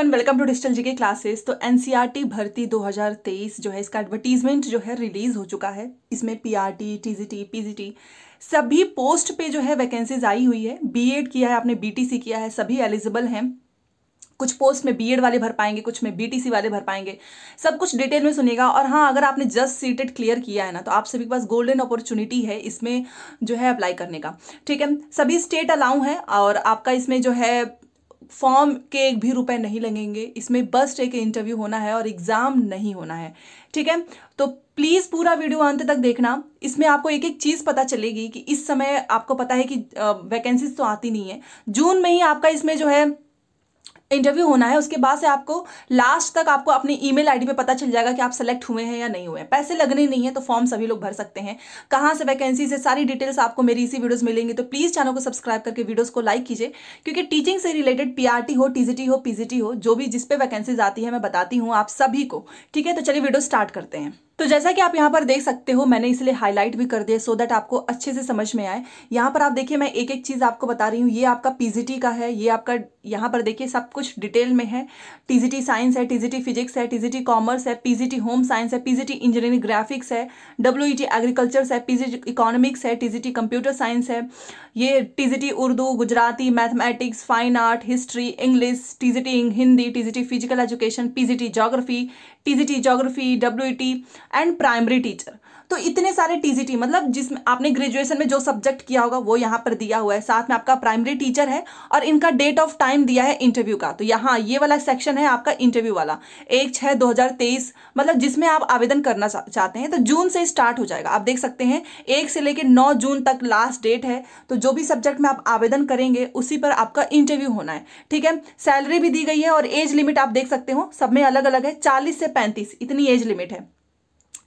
Everyone welcome to digital GK classes तो NCERT e भर्ती 2023 जो है इसका एडवर्टीजमेंट जो है रिलीज हो चुका है इसमें पीआरटी टीजीटी पीजीटी सभी पोस्ट पे जो है वैकेंसीज आई हुई है बीएड किया है आपने बीटीसी किया है सभी एलिजिबल हैं कुछ पोस्ट में बीएड वाले भर पाएंगे कुछ में बीटीसी वाले भर पाएंगे सब कुछ डिटेल में सुनेगा और हाँ अगर आपने जस्ट सीटेड क्लियर किया है ना तो आप सभी के पास गोल्डन अपॉर्चुनिटी है इसमें जो है अप्लाई करने का ठीक है सभी स्टेट अलाउ है और आपका इसमें जो है फॉर्म के एक भी रुपए नहीं लगेंगे इसमें बस एक इंटरव्यू होना है और एग्ज़ाम नहीं होना है ठीक है तो प्लीज़ पूरा वीडियो अंत तक देखना इसमें आपको एक एक चीज़ पता चलेगी कि इस समय आपको पता है कि वैकेंसीज तो आती नहीं है जून में ही आपका इसमें जो है इंटरव्यू होना है उसके बाद से आपको लास्ट तक आपको अपनी ईमेल आईडी पे पता चल जाएगा कि आप सेलेक्ट हुए हैं या नहीं हुए पैसे लगने नहीं है तो फॉर्म सभी लोग भर सकते हैं कहाँ से वैकेंसी से सारी डिटेल्स आपको मेरी इसी वीडियोस मिलेंगी तो प्लीज़ चैनल को सब्सक्राइब करके वीडियोज़ को लाइक कीजिए क्योंकि टीचिंग से रिलेटेड पी हो टी हो पी हो जो भी जिसपे वैकेंसीज आती है मैं बताती हूँ आप सभी को ठीक है तो चलिए वीडियो स्टार्ट करते हैं तो जैसा कि आप यहाँ पर देख सकते हो मैंने इसलिए हाईलाइट भी कर दिया सो दैट आपको अच्छे से समझ में आए यहाँ पर आप देखिए मैं एक एक चीज़ आपको बता रही हूँ ये आपका पीजीटी का है ये आपका यहाँ पर देखिए सब कुछ डिटेल में है टीजीटी साइंस है टीजीटी फिजिक्स है टीजीटी कॉमर्स है पीजीटी होम साइंस है पीजीटी इंजीनियरिंग ग्राफिक्स है डब्ल्यू एग्रीकल्चर्स है पीजीटी इकोनॉमिक्स है टीजीटी कंप्यूटर साइंस है ये TGT Urdu Gujarati mathematics fine art history English TGT Hindi TGT physical education PGT geography TCT, Geography, WET and primary teacher. तो इतने सारे TGT मतलब जिसमें आपने ग्रेजुएशन में जो सब्जेक्ट किया होगा वो यहाँ पर दिया हुआ है साथ में आपका प्राइमरी टीचर है और इनका डेट ऑफ टाइम दिया है इंटरव्यू का तो यहाँ ये वाला सेक्शन है आपका इंटरव्यू वाला एक छः दो मतलब जिसमें आप आवेदन करना चाहते हैं तो जून से स्टार्ट हो जाएगा आप देख सकते हैं एक से लेकर नौ जून तक लास्ट डेट है तो जो भी सब्जेक्ट में आप आवेदन करेंगे उसी पर आपका इंटरव्यू होना है ठीक है सैलरी भी दी गई है और एज लिमिट आप देख सकते हो सब में अलग अलग है चालीस से पैंतीस इतनी एज लिमिट है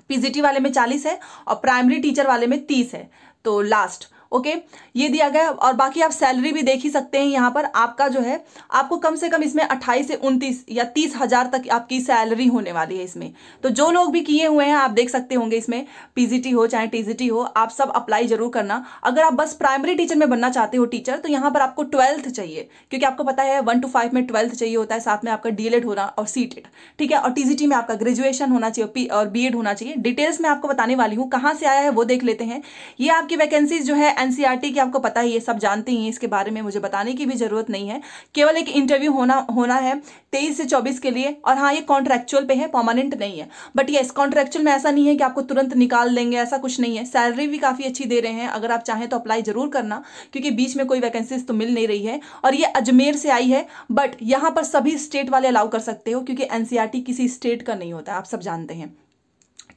पीजीटी वाले में चालीस है और प्राइमरी टीचर वाले में तीस है तो लास्ट ओके ये दिया गया और बाकी आप सैलरी भी देख ही सकते हैं यहाँ पर आपका जो है आपको कम से कम इसमें अट्ठाईस से उनतीस या तीस हज़ार तक आपकी सैलरी होने वाली है इसमें तो जो लोग भी किए हुए हैं आप देख सकते होंगे इसमें पीजीटी हो चाहे टीजीटी हो आप सब अप्लाई जरूर करना अगर आप बस प्राइमरी टीचर में बनना चाहते हो टीचर तो यहाँ पर आपको ट्वेल्थ चाहिए क्योंकि आपको पता है वन टू फाइव में ट्वेल्थ चाहिए होता है साथ में आपका डी होना और सी e ठीक है और टीजीटी में आपका ग्रेजुएशन होना चाहिए पी और बी होना चाहिए डिटेल्स में आपको बताने वाली हूँ कहाँ से आया है वो देख लेते हैं ये आपकी वैकेंसीज जो है एनसीईआरटी की आपको पता ही है सब जानते ही हैं इसके बारे में मुझे बताने की भी ज़रूरत नहीं है केवल एक इंटरव्यू होना होना है तेईस से चौबीस के लिए और हाँ ये कॉन्ट्रेक्चुअल पे है परमानेंट नहीं है बट येस कॉन्ट्रेक्चुअल में ऐसा नहीं है कि आपको तुरंत निकाल देंगे ऐसा कुछ नहीं है सैलरी भी काफ़ी अच्छी दे रहे हैं अगर आप चाहें तो अप्लाई ज़रूर करना क्योंकि बीच में कोई वैकेंसीज तो मिल नहीं रही है और ये अजमेर से आई है बट यहाँ पर सभी स्टेट वाले अलाउ कर सकते हो क्योंकि एनसीआरटी किसी स्टेट का नहीं होता आप सब जानते हैं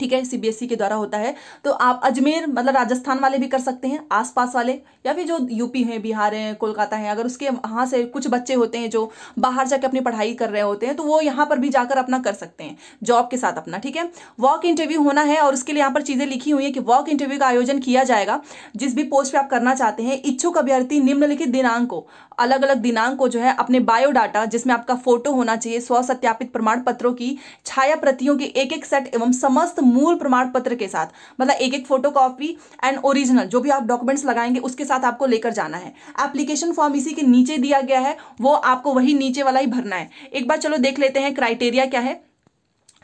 ठीक है सीबीएसई e के द्वारा होता है तो आप अजमेर मतलब राजस्थान वाले भी कर सकते हैं आसपास वाले या फिर जो यूपी हैं बिहार हैं कोलकाता हैं अगर उसके वहाँ से कुछ बच्चे होते हैं जो बाहर जाके अपनी पढ़ाई कर रहे होते हैं तो वो यहाँ पर भी जाकर अपना कर सकते हैं जॉब के साथ अपना ठीक है वॉक इंटरव्यू होना है और उसके लिए यहाँ पर चीज़ें लिखी हुई है कि वॉक इंटरव्यू का आयोजन किया जाएगा जिस भी पोस्ट पर आप करना चाहते हैं इच्छुक अभ्यर्थी निम्नलिखित दिनांक को अलग अलग दिनांक को जो है अपने बायोडाटा जिसमें आपका फोटो होना चाहिए स्व सत्यापित प्रमाण पत्रों की छाया प्रतियों के एक एक सेट एवं समस्त मूल प्रमाण पत्र के साथ मतलब एक एक फोटो कॉपी एंड ओरिजिनल जो भी आप डॉक्यूमेंट्स लगाएंगे उसके साथ आपको लेकर जाना है एप्लीकेशन फॉर्म इसी के नीचे दिया गया है वो आपको वही नीचे वाला ही भरना है एक बार चलो देख लेते हैं क्राइटेरिया क्या है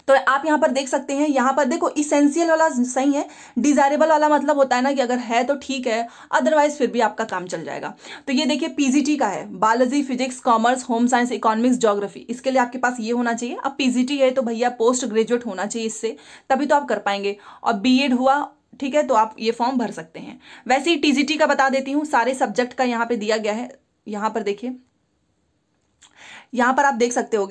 तो आप यहाँ पर देख सकते हैं यहाँ पर देखो इसेंशियल वाला सही है डिजायरेबल वाला मतलब होता है ना कि अगर है तो ठीक है अदरवाइज फिर भी आपका काम चल जाएगा तो ये देखिए पीजीटी का है biology physics commerce home science economics geography इसके लिए आपके पास ये होना चाहिए अब पीजीटी है तो भैया पोस्ट ग्रेजुएट होना चाहिए इससे तभी तो आप कर पाएंगे और बी हुआ ठीक है तो आप ये फॉर्म भर सकते हैं वैसे ही टीजीटी का बता देती हूँ सारे सब्जेक्ट का यहाँ पे दिया गया है यहाँ पर देखिए यहाँ पर आप देख सकते हो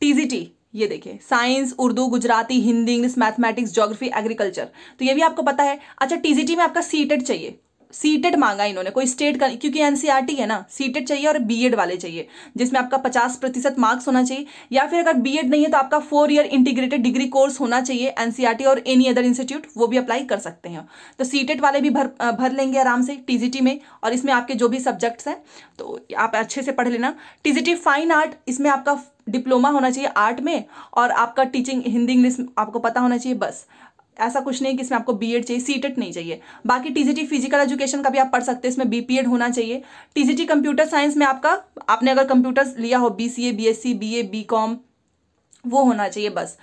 टीजीटी ये देखिए science Urdu Gujarati Hindi English mathematics geography agriculture तो ये भी आपको पता है अच्छा टीजीटी में आपका सीटेड चाहिए सीटेड मांगा इन्होंने कोई स्टेट का क्योंकि एनसीईआरटी e है ना सीटेड चाहिए और बीएड वाले चाहिए जिसमें आपका 50 प्रतिशत मार्क्स होना चाहिए या फिर अगर बीएड नहीं है तो आपका four year integrated degree course होना चाहिए एनसीईआरटी e और एनी अदर इंस्टीट्यूट वो भी अप्लाई कर सकते हैं तो सीटेड वाले भी भर भर लेंगे आराम से टीजीटी में और इसमें आपके जो भी सब्जेक्ट्स हैं तो आप अच्छे से पढ़ लेना टीजीटी फाइन आर्ट इसमें आपका डिप्लोमा होना चाहिए आर्ट में और आपका टीचिंग हिंदी इंग्लिश आपको पता होना चाहिए बस ऐसा कुछ नहीं कि इसमें आपको बीएड चाहिए सीटेट नहीं चाहिए बाकी टीजीटी फिजिकल एजुकेशन का भी आप पढ़ सकते हैं इसमें बीपीएड होना चाहिए टीजीटी कंप्यूटर साइंस में आपका आपने अगर कंप्यूटर्स लिया हो बीसीए बीएससी बीए बीकॉम वो होना चाहिए बस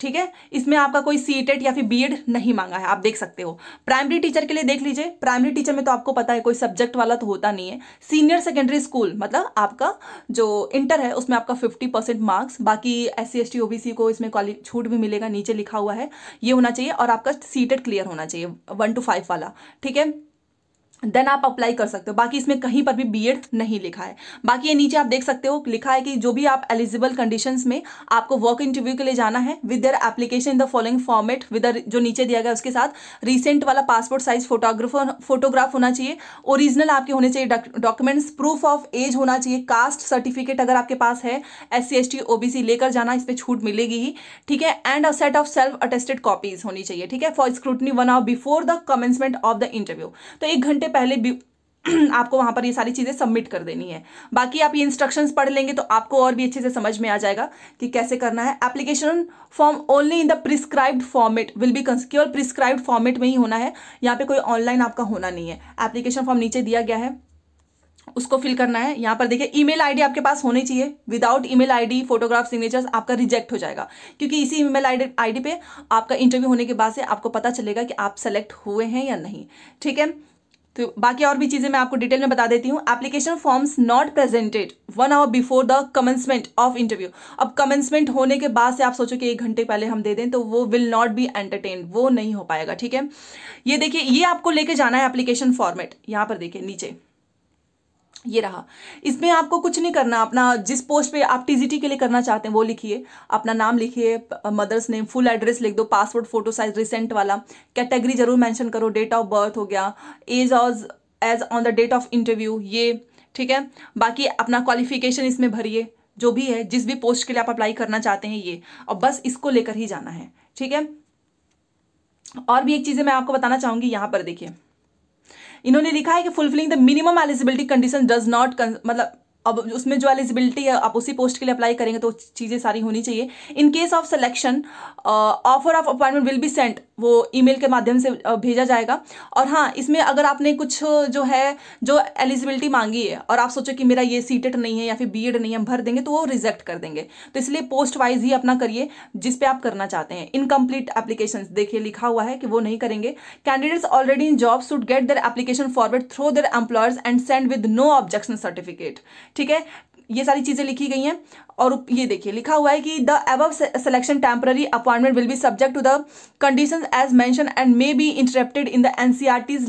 ठीक है इसमें आपका कोई सी टेट e e या फिर बीएड e नहीं मांगा है आप देख सकते हो प्राइमरी टीचर के लिए देख लीजिए प्राइमरी टीचर में तो आपको पता है कोई सब्जेक्ट वाला तो होता नहीं है सीनियर सेकेंडरी स्कूल मतलब आपका जो इंटर है उसमें आपका 50 परसेंट मार्क्स बाकी एस सी एस टी को इसमें छूट भी मिलेगा नीचे लिखा हुआ है ये होना चाहिए और आपका सी क्लियर होना चाहिए वन टू फाइव वाला ठीक है देन आप अप्लाई कर सकते हो बाकी इसमें कहीं पर भी बीएड नहीं लिखा है बाकी ये नीचे आप देख सकते हो लिखा है कि जो भी आप एलिजिबल कंडीशंस में आपको वर्क इंटरव्यू के लिए जाना है with their application in the following format with जो नीचे दिया गया उसके साथ रिसेंट वाला पासपोर्ट साइज फोटोग्राफर फोटोग्राफ होना चाहिए ओरिजिनल आपके होने चाहिए डॉक्यूमेंट्स प्रूफ ऑफ एज होना चाहिए कास्ट सर्टिफिकेट अगर आपके पास है S C S T O B C लेकर जाना इस पर छूट मिलेगी ही ठीक है and a set of self attested copies होनी चाहिए ठीक है for scrutiny one hour before the commencement of the interview तो एक घंटे पहले आपको वहां पर ये सारी चीज़ें सबमिट कर देनी है बाकी आप ये इंस्ट्रक्शंस पढ़ लेंगे तो आपको और भी अच्छे से समझ में आ जाएगा कि कैसे करना है application form only in the prescribed format will be केवल प्रिस्क्राइब्ड फॉर्मेट में ही होना है यहाँ पे कोई ऑनलाइन आपका होना नहीं है एप्लीकेशन फॉर्म नीचे दिया गया है उसको फिल करना है यहाँ पर देखिए ईमेल आईडी आपके पास होनी चाहिए without email ID photograph signatures आपका रिजेक्ट हो जाएगा क्योंकि इसी ईमेल आईडी आईडी पे आपका इंटरव्यू होने के बाद से आपको पता चलेगा कि आप सेलेक्ट हुए हैं या नहीं ठीक है तो बाकी और भी चीज़ें मैं आपको डिटेल में बता देती हूँ application forms not presented one hour before the commencement of interview अब कमेंसमेंट होने के बाद से आप सोचो कि एक घंटे पहले हम दे दें तो वो विल नॉट बी एंटरटेन वो नहीं हो पाएगा ठीक है ये देखिए ये आपको लेके जाना है एप्लीकेशन फॉर्मेट यहाँ पर देखिए नीचे ये रहा इसमें आपको कुछ नहीं करना अपना जिस पोस्ट पे आप टीजीटी के लिए करना चाहते हैं वो लिखिए अपना नाम लिखिए मदर्स नेम फुल एड्रेस लिख दो पासवर्ड फोटो साइज रिसेंट वाला कैटेगरी जरूर मेंशन करो डेट ऑफ बर्थ हो गया age as age on the date of interview ये ठीक है बाकी अपना क्वालिफिकेशन इसमें भरिए जो भी है जिस भी पोस्ट के लिए आप अप्लाई करना चाहते हैं ये और बस इसको लेकर ही जाना है ठीक है और भी एक चीज़ें मैं आपको बताना चाहूँगी यहाँ पर देखिए इन्होंने लिखा है कि fulfilling the minimum eligibility condition does not मतलब अब उसमें जो एलिजिबिलिटी है आप उसी पोस्ट के लिए अप्लाई करेंगे तो चीज़ें सारी होनी चाहिए in case of selection offer of appointment will be sent वो ईमेल के माध्यम से uh, भेजा जाएगा और हाँ इसमें अगर आपने कुछ जो है जो एलिजिबिलिटी मांगी है और आप सोचो कि मेरा ये सीटेट e नहीं है या फिर बी नहीं है भर देंगे तो वो रिजेक्ट कर देंगे तो इसलिए पोस्ट वाइज ही अपना करिए जिस पे आप करना चाहते हैं इनकम्प्लीट एप्लीकेशन देखिए लिखा हुआ है कि वो नहीं करेंगे candidates already in job should get their application forward through their employers and send with no objection certificate ठीक है ये सारी चीज़ें लिखी गई हैं और ये देखिए लिखा हुआ है कि the above selection temporary appointment will be subject to the condition as mention and may be interrupted in the an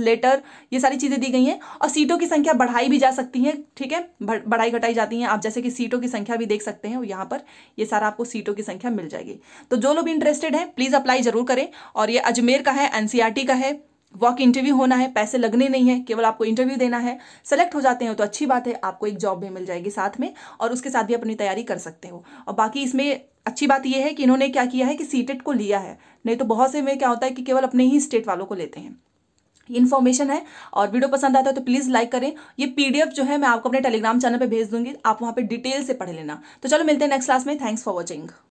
letter ये सारी चीज़ें दी गई हैं और सीटों की संख्या बढ़ाई भी जा सकती है ठीक है बढ़ाई घटाई जाती हैं आप जैसे कि सीटों की संख्या भी देख सकते हैं यहाँ पर ये सारा आपको सीटों की संख्या मिल जाएगी तो जो लोग इंटरेस्टेड हैं प्लीज़ अप्लाई जरूर करें और ये अजमेर का है एन e का है वॉक इंटरव्यू होना है पैसे लगने नहीं है केवल आपको इंटरव्यू देना है सेलेक्ट हो जाते हैं तो अच्छी बात है आपको एक जॉब भी मिल जाएगी साथ में और उसके साथ भी अपनी तैयारी कर सकते हो और बाकी इसमें अच्छी बात यह है कि इन्होंने क्या किया है कि सीटेट को लिया है नहीं तो बहुत से में क्या होता है कि केवल अपने ही स्टेट वालों को लेते हैं इन्फॉर्मेशन है और वीडियो पसंद आता है तो प्लीज़ लाइक करें ये पीडीएफ जो है मैं आपको अपने टेलीग्राम चैनल पे भेज दूंगी आप वहाँ पे डिटेल से पढ़ लेना तो चलो मिलते हैं नेक्स्ट क्लास में थैंक्स फॉर वॉचिंग